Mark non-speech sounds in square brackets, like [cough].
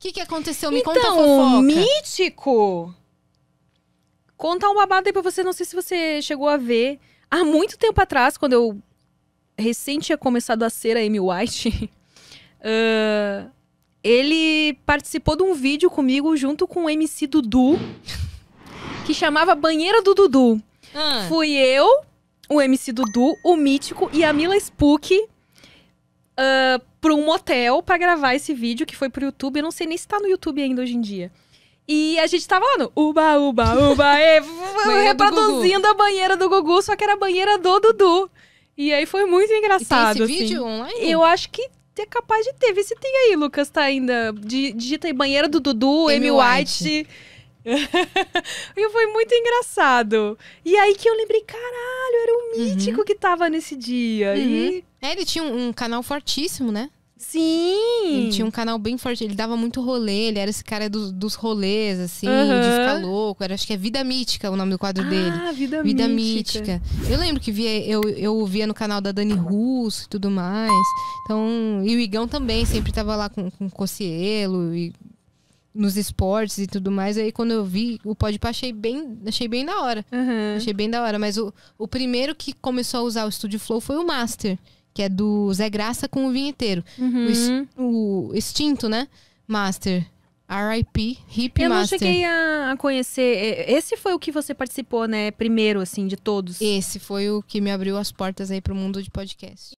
que, que aconteceu? Me então, conta a então, fofoca. Mítico! Conta um babado aí pra você, não sei se você chegou a ver. Há muito tempo atrás, quando eu recente tinha começado a ser a Amy White, uh, [laughs] ele participou de um vídeo comigo junto com o MC Dudu, que chamava Banheira do Dudu. Ah. Fui eu, o MC Dudu, o Mítico e a Mila Spook uh, ah, para um motel para gravar esse vídeo que foi pro YouTube. Eu não sei nem se tá no YouTube ainda hoje em dia. E a gente tava lá no uba, uba, uba, [laughs] e, reproduzindo a banheira do Gugu, só que era a banheira do Dudu. E aí foi muito engraçado. E tem esse assim. vídeo online? Eu acho que é capaz de ter. Vê se tem aí, Lucas, tá ainda. Digita aí banheira do Dudu, Amy, White. White. [laughs] e foi muito engraçado. E aí que eu lembrei, caralho, era o uhum. mítico uhum. que tava nesse dia. Uhum. E... É, ele tinha um, um canal fortíssimo, né? Sim! Ele tinha um canal bem forte, ele dava muito rolê, ele era esse cara dos rolês, assim, uhum. de ficar louco. Era, acho que é Vida Mítica o nome do quadro ah, dele. Ah, Vida, Vida Mítica. Mítica. Eu lembro que via, eu, eu via no canal da Dani Russo e tudo mais. Então, e o Igão também sempre tava lá com, com o Cocielo e nos esportes e tudo mais. Aí quando eu vi o pode achei bem, achei bem da hora. Uhum. Achei bem da hora. Mas o, o primeiro que começou a usar o Studio Flow foi o Master, que é do Zé Graça com o vinheteiro. Uhum. O, o extinto, né? Master. R.I.P. Hip Master Eu não cheguei a, conhecer. Esse foi o que você participou, né? Primeiro, assim, de todos. Esse foi o que me abriu as portas aí pro mundo de podcast.